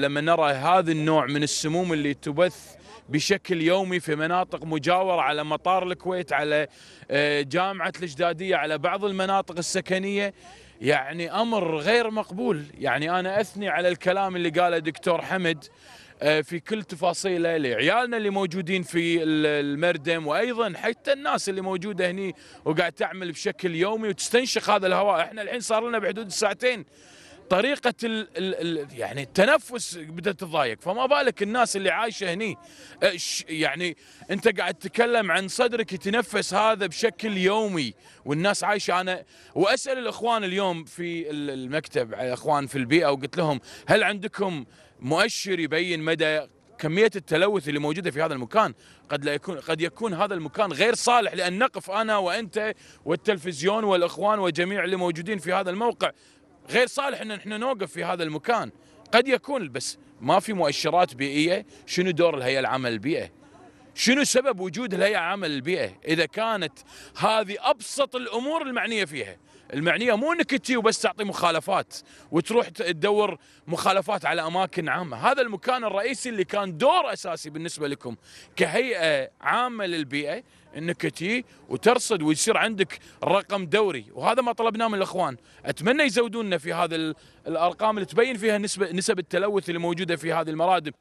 لما نرى هذا النوع من السموم اللي تبث بشكل يومي في مناطق مجاورة على مطار الكويت على آه، جامعة الإجدادية على بعض المناطق السكنية يعني أمر غير مقبول يعني أنا أثني على الكلام اللي قاله دكتور حمد آه، في كل تفاصيله لعيالنا اللي موجودين في المردم وايضا حتى الناس اللي موجوده هني وقاعد تعمل بشكل يومي وتستنشق هذا الهواء احنا الحين صار لنا بحدود الساعتين طريقه ال الـ يعني التنفس بدات تضايق فما بالك الناس اللي عايشه هني أه، يعني انت قاعد تتكلم عن صدرك يتنفس هذا بشكل يومي والناس عايشه انا واسال الاخوان اليوم في المكتب الاخوان في البيئه وقلت لهم هل عندكم مؤشر يبين مدى كميه التلوث اللي موجوده في هذا المكان قد لا يكون قد يكون هذا المكان غير صالح لان نقف انا وانت والتلفزيون والاخوان وجميع اللي موجودين في هذا الموقع غير صالح ان احنا نوقف في هذا المكان قد يكون بس ما في مؤشرات بيئيه شنو دور الهيئه العامه للبيئه شنو سبب وجود الهيئة عامة للبيئة إذا كانت هذه أبسط الأمور المعنية فيها المعنية مو أنك تجي وبس تعطي مخالفات وتروح تدور مخالفات على أماكن عامة هذا المكان الرئيسي اللي كان دور أساسي بالنسبة لكم كهيئة عامة للبيئة انك تجي وترصد ويصير عندك رقم دوري وهذا ما طلبناه من الاخوان اتمنى يزودوننا في هذا الارقام اللي تبين فيها نسبه نسب التلوث اللي موجوده في هذه المرادب